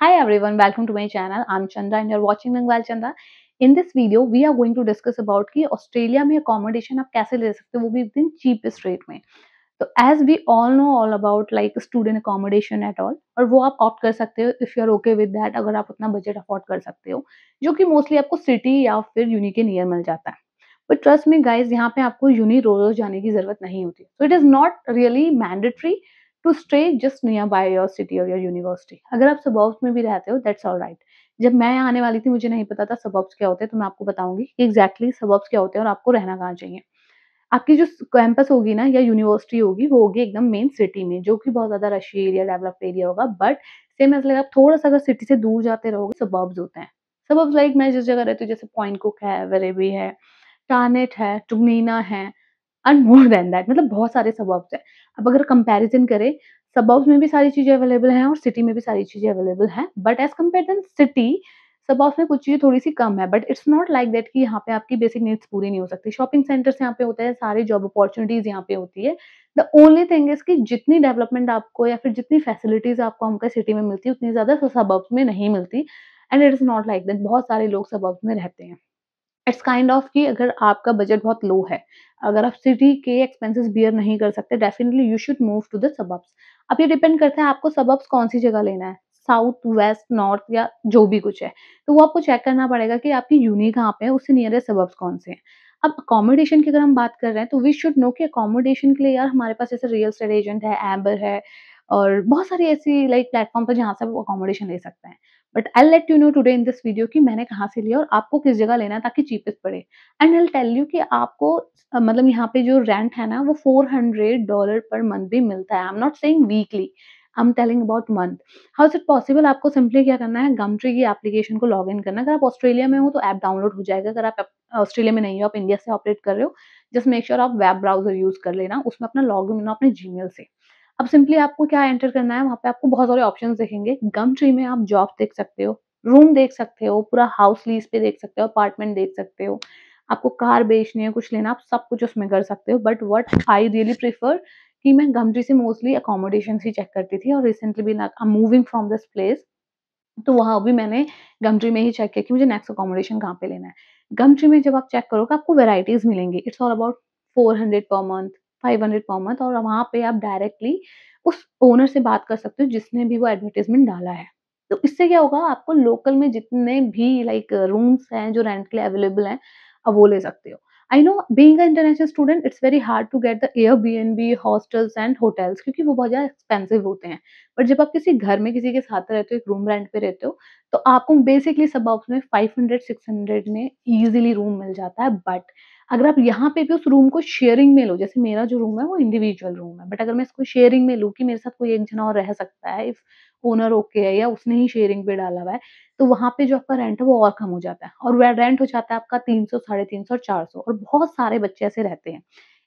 Hi everyone, welcome to my channel. I'm Chanda and you're watching Nangval Chanda. In this video, we are going to discuss about कि Australia में accommodation आप कैसे ले सकते हो वो भी within cheapest rate में तो as we all know all about like student accommodation at all और वो आप opt कर सकते हो if you are okay with अगर आप अपना बजट अफोर्ड कर सकते हो जो कि मोस्टली आपको सिटी या फिर यूनी के नियर मिल जाता है बट ट्रस्ट में गाइज यहाँ पे आपको यूनी रोज जाने की जरूरत नहीं होती so it is not really mandatory to stay just nearby your city और योर यूनिवर्सिटी अगर आप सबॉब्स में भी रहते हो दैट्स ऑल राइट जब मैं आने वाली थी मुझे नहीं पता था सबॉब्स क्या होते हैं तो मैं आपको बताऊंगी कि एग्जैक्टली सबॉब्स क्या होते हैं और आपको रहना कहाँ चाहिए आपकी जो कैंपस होगी ना या यूनिवर्सिटी होगी वो होगी एकदम मेन सिटी में जो कि बहुत ज़्यादा रशी एरिया डेवलप्ड एरिया होगा बट सेम एज लाइक आप थोड़ा सा अगर सिटी से दूर जाते रहोगे सबॉब्स होते हैं सबॉब्स लाइक मैं जिस जगह रहती हूँ जैसे पॉइंट कुक है वरेबी है टानेट है टुगनीना है एंड मोर देन दैट मतलब बहुत सारे सबब्स हैं अब अगर कंपैरिजन करें सबब्स में भी सारी चीज़ें अवेलेबल हैं और सिटी में भी सारी चीज़ें अवेलेबल हैं but as compare than city suburbs में कुछ चीज़ें थोड़ी सी कम है but it's not like that कि यहाँ पे आपकी बेसिक नीड्स पूरी नहीं हो सकती शॉपिंग सेंटर्स यहाँ पे होते हैं सारे जॉब अपॉर्चुनिटीज़ यहाँ पे होती है द ओनली थिंग इज कि जितनी डेवलपमेंट आपको या फिर जितनी फैसिलिटीज़ आपको हमको सिटी में मिलती है उतनी ज़्यादा सबब्स में नहीं मिलती and it is not like that बहुत सारे लोग सबब्स में रहते हैं इट्स काइंड ऑफ कि अगर आपका बजट बहुत लो है अगर आप सिटी के एक्सपेंसेस बियर नहीं कर सकते definitely you should move to the suburbs अब ये डिपेंड करता है आपको सबब्स कौन सी जगह लेना है साउथ वेस्ट नॉर्थ या जो भी कुछ है तो वो आपको चेक करना पड़ेगा कि आपकी यूनी कहाँ पे है उससे नियरेस्ट सबब्स कौन से हैं अब अकोमोडेशन की अगर हम बात कर रहे हैं तो वी शुड नो कि अकोमोडेशन के लिए यार हमारे पास जैसे रियल स्टेट एजेंट है एम्बर है और बहुत सारी ऐसी लाइक प्लेटफॉर्म पर जहाँ से आप अकोमोडेशन ले सकते हैं but I let you know today in this video की मैंने कहाँ से लिया और आपको किस जगह लेना है ताकि चीपेस्ट पड़े एंड आई टेल यू कि आपको मतलब यहाँ पे जो रेंट है ना वो four hundred dollar per month भी मिलता है I am not saying weekly I am telling about month how is it possible आपको सिंपली क्या करना है ट्री की एप्लीकेशन को लॉग इन करना अगर आप ऑस्ट्रेलिया में हो तो ऐप डाउनलोड हो जाएगा अगर आप ऑस्ट्रेलिया में नहीं हो आप इंडिया से ऑपरेट कर रहे हो जस्ट मेक श्योर आप वेब ब्राउजर यूज कर लेना उसमें अपना लॉग इन अपने जीमेल से अब सिंपली आपको क्या एंटर करना है वहां पे आपको बहुत सारे ऑप्शन देखेंगे गम ट्री में आप जॉब देख सकते हो रूम देख सकते हो पूरा हाउस लीज पे देख सकते हो अपार्टमेंट देख सकते हो आपको कार बेचनी है कुछ लेना आप सब कुछ उसमें कर सकते हो but what I really prefer कि मैं गमट्री से मोस्टली अकोमोडेशन ही चेक करती थी और रिसेंटली भी मूविंग फ्रॉम दिस प्लेस तो वहाँ भी मैंने गमट्री में ही चेक किया कि मुझे नेक्स्ट अकोमोडेशन कहाँ पे लेना है गमट्री में जब आप चेक करोगे आपको वेराइटीज़ मिलेंगी it's all about four hundred per month five hundred per month और वहाँ पे आप डायरेक्टली उस ओनर से बात कर सकते हो जिसने भी वो एडवर्टीजमेंट डाला है तो इससे क्या होगा आपको लोकल में जितने भी लाइक रूम्स हैं जो रेंट के लिए अवेलेबल हैं अब वो ले सकते हो I know being international student it's very hard to get the Airbnb hostels and hotels क्योंकि वो बहुत ज़्यादा एक्सपेंसिव होते हैं बट जब आप किसी घर में किसी के साथ रहते हो एक रूम रेंट पे रहते हो तो आपको बेसिकली सब में फाइव हंड्रेड सिक्स हंड्रेड में ईजिली रूम मिल जाता है बट अगर आप यहाँ पे भी उस रूम को शेयरिंग में लो जैसे मेरा जो रूम है वो इंडिविजुअल रूम है बट अगर मैं इसको शेयरिंग में लूँ कि मेरे साथ कोई एक जना और रह सकता है इफ ओनर ओके है या उसने ही शेयरिंग पे डाला हुआ है तो वहाँ पे जो आपका रेंट है वो और कम हो जाता है और वह रेंट हो जाता है आपका तीन सौ साढ़े तीन सौ चार सौ और बहुत सारे बच्चे ऐसे रहते हैं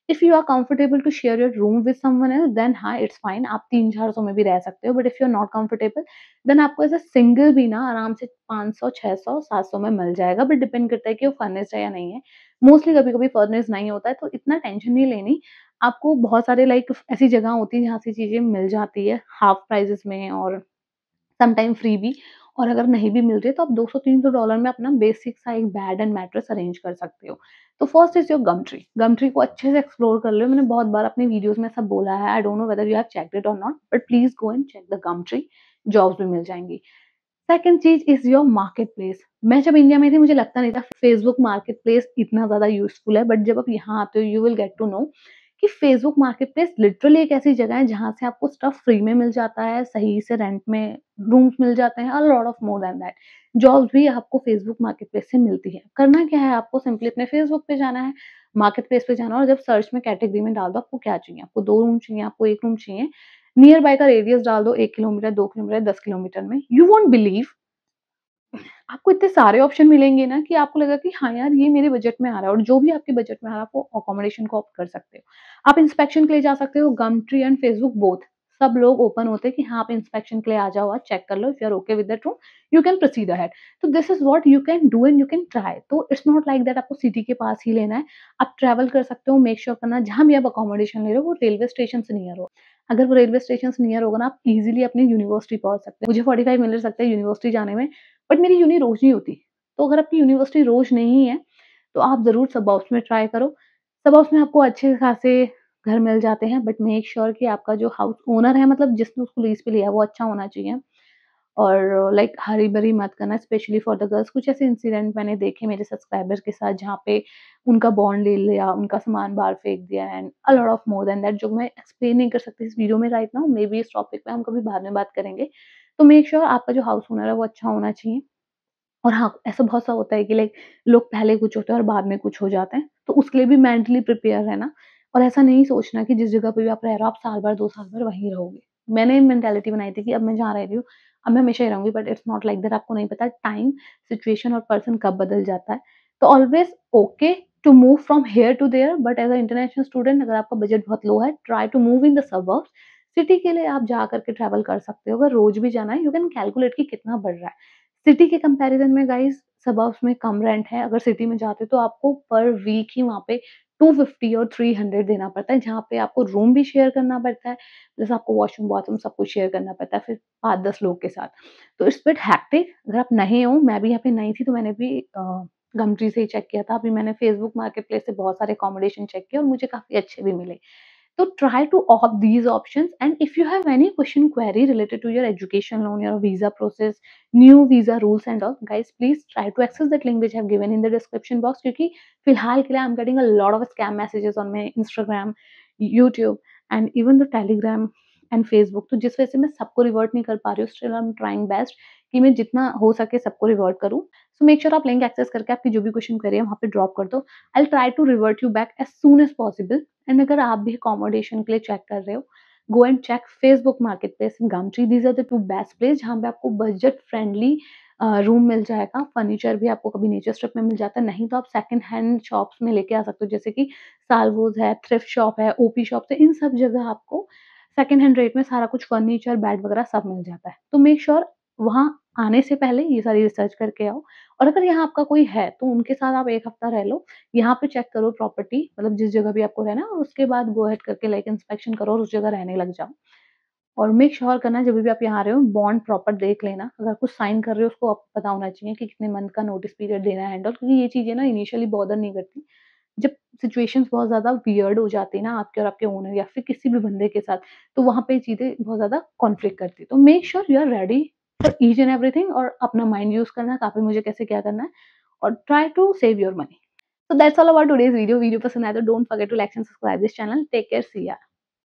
if you are comfortable to share your room with someone else then हाँ इट्स फाइन आप तीन चार सौ में भी रह सकते हो but if you are not comfortable then आपको एज अ सिंगल भी ना आराम से पाँच सौ छः सौ सात सौ में मिल जाएगा बट डिपेंड करता है कि वो फर्निस्ड है या नहीं है मोस्टली कभी कभी फर्निस्ड नहीं होता है तो इतना टेंशन नहीं लेनी आपको बहुत सारे लाइक ऐसी जगह होती है जहाँ से चीज़ें मिल जाती है हाफ प्राइजेस में और समटाइम फ्री भी और अगर नहीं भी मिल रही है तो आप 200-300 डॉलर में अपना बेसिक सा एक बेड एंड मैट्रेस अरेंज कर सकते हो तो first is your Gumtree Gumtree को अच्छे से एक्सप्लोर कर लो मैंने बहुत बार अपने वीडियोज में सब बोला है I don't know whether you have check it और not but please go and check the Gumtree jobs भी मिल जाएंगी सेकेंड चीज इज योर मार्केट प्लेस मैं जब इंडिया में थी मुझे लगता नहीं था फेसबुक मार्केट प्लेस इतना ज्यादा यूजफुल है बट जब आप यहाँ आते हो you will get to know कि फेसबुक मार्केट प्लेस लिटरली एक ऐसी जगह है जहां से आपको स्टफ फ्री में मिल जाता है सही से रेंट में रूम्स मिल जाते हैं और lot of more than that jobs भी आपको फेसबुक मार्केट प्लेस से मिलती है करना क्या है आपको सिंपली अपने फेसबुक पे जाना है मार्केट प्लेस पे जाना और जब सर्च में कैटेगरी में डाल दो आपको क्या चाहिए आपको दो रूम चाहिए आपको एक रूम चाहिए नियर बाय का रेडियस डाल दो एक किलोमीटर दो किलोमीटर दस किलोमीटर में यू वॉन्ट बिलीव आपको इतने सारे ऑप्शन मिलेंगे ना कि आपको लगा कि हाँ यार ये मेरे बजट में आ रहा है और जो भी आपके बजट में आ रहा है आप अकोमोडेशन को ऑप्ट कर सकते हो आप इंस्पेक्शन के लिए जा सकते हो Gumtree and Facebook both सब लोग ओपन होते हैं कि हाँ आप इंस्पेक्शन के लिए आ जाओ चेक कर लो if you are okay with that room you can proceed ahead तो this is what you can do and you can try तो इट्स नॉट लाइक दैट आपको सिटी के पास ही लेना है आप ट्रैवल कर सकते हो मेक श्योर करना जहां भी आप अकोमोडेशन ले रहे हो वो रेलवे स्टेशन से नियर हो अगर वो रेलवे स्टेशन से नियर होगा ना आप इजिली अपनी यूनिवर्सिटी पहुंच सकते हैं मुझे फोर्टी फाइव मिनट सकते हैं यूनिवर्सिटी जाने में बट मेरी यूनि रोज नहीं होती तो अगर आपकी यूनिवर्सिटी रोज नहीं है तो आप ज़रूर सब हाउस में ट्राई करो सब हाउस में आपको अच्छे खासे घर मिल जाते हैं बट मेक श्योर कि आपका जो हाउस ओनर है मतलब जिसने उसको लीज पे लिया है वो अच्छा होना चाहिए और लाइक हरी भरी मत करना स्पेशली फॉर द गर्ल्स कुछ ऐसे इंसिडेंट मैंने देखे मेरे सब्सक्राइबर के साथ जहाँ पे उनका बॉन्ड ले लिया उनका सामान बाहर फेंक दिया and a lot of more than that जो मैं एक्सप्लेन नहीं कर सकती इस वीडियो में राइट ना मे बी इस टॉपिक पे हम कभी बाद में बात करेंगे तो मेक श्योर sure आपका जो हाउस ओनर है वो अच्छा होना चाहिए और हाँ ऐसा बहुत सा होता है कि लाइक लोग पहले कुछ होते हैं और बाद में कुछ हो जाते हैं तो उसके लिए भी मेंटली प्रिपेयर रहना और ऐसा नहीं सोचना कि जिस जगह पर भी आप रह रहे हो आप साल भर दो साल भर वहीं रहोगे मैंने मैंटेलिटी बनाई थी कि अब मैं जहाँ रह रही हूँ अब मैं हमेशा ही रहूंगी but it's not like that आपको नहीं पता टाइम सिचुएशन और पर्सन कब बदल जाता है तो always okay to move from here to there but as a international student अगर आपका बजट बहुत लो है try to move in the suburbs city के लिए आप जा करके ट्रैवल कर सकते हो अगर रोज भी जाना है यू कैन कैलकुलेट कि कितना बढ़ रहा है सिटी के कंपैरिजन में गाइस सब में कम रेंट है अगर सिटी में जाते तो आपको पर वीक ही वहाँ पे 250 और 300 देना पड़ता है जहाँ पे आपको रूम भी शेयर करना पड़ता है जैसे आपको वॉशरूम बाथरूम सब कुछ शेयर करना पड़ता है फिर पाँच दस लोग के साथ तो इट्स बिट हैक्टिक अगर आप नए हो मैं भी यहाँ पे नई थी तो मैंने भी गमट्री से ही चेक किया था अभी मैंने फेसबुक मार्केट प्लेस से बहुत सारे अकोमोडेशन चेक किए और मुझे काफ़ी अच्छे भी मिले So try to opt these options. And if you have any question query related to your education loan, your visa process, new visa rules and all, guys, please try to access that link which I have given in the description box. Because filhal ke I'm getting a lot of scam messages on my Instagram, YouTube, and even the Telegram and Facebook. So just वजह से मैं सबको revert नहीं कर पा रही हूँ still I कि मैं जितना हो सके सबको रिवर्ट करूँ सो मेक श्योर आप लिंक एक्सेस करके आपकी जो भी क्वेश्चन करिए वहाँ पे ड्रॉप कर दो I try to revert you back as soon as possible and अगर आप भी अकोमोडेशन के लिए चेक कर रहे हो go and check Facebook marketplace in Gumtree these are the two best place जहाँ पे आपको बजट फ्रेंडली रूम मिल जाएगा फर्नीचर भी आपको कभी नेचर स्ट्रिप में मिल जाता है नहीं तो आप सेकंड हैंड शॉप्स में लेके आ सकते हो जैसे कि सालवोज है थ्रिफ्ट शॉप है ओपी शॉप है इन सब जगह आपको सेकेंड हैंड रेट में सारा कुछ फर्नीचर बेड वगैरह सब मिल जाता है तो मेक श्योर वहाँ आने से पहले ये सारी रिसर्च करके आओ और अगर यहाँ आपका कोई है तो उनके साथ आप एक हफ्ता रह लो यहाँ पे चेक करो प्रॉपर्टी मतलब जिस जगह भी आपको रहना और उसके बाद गो हेड करके लाइक इंस्पेक्शन करो और उस जगह रहने लग जाओ और मेक श्योर sure करना जब भी आप यहाँ आ रहे हो बॉन्ड प्रॉपर देख लेना अगर कुछ साइन कर रहे हो उसको आपको पता होना चाहिए कि कितने मंथ का नोटिस पीरियड देना है हैंडल क्योंकि ये चीज़ें ना इनिशियली बॉदर नहीं करती जब सिचुएशंस बहुत ज़्यादा वियर्ड हो जाती है ना आपके और आपके ओनर या फिर किसी भी बंदे के साथ तो वहाँ पे चीज़ें बहुत ज़्यादा कॉन्फ्लिक्ट करती है तो make sure you are ready for each and everything और अपना माइंड यूज करना है काफ़ी मुझे कैसे क्या करना है और try to save your money so that's all about today's video video पसंद आया तो don't forget to like and subscribe this channel take care see यार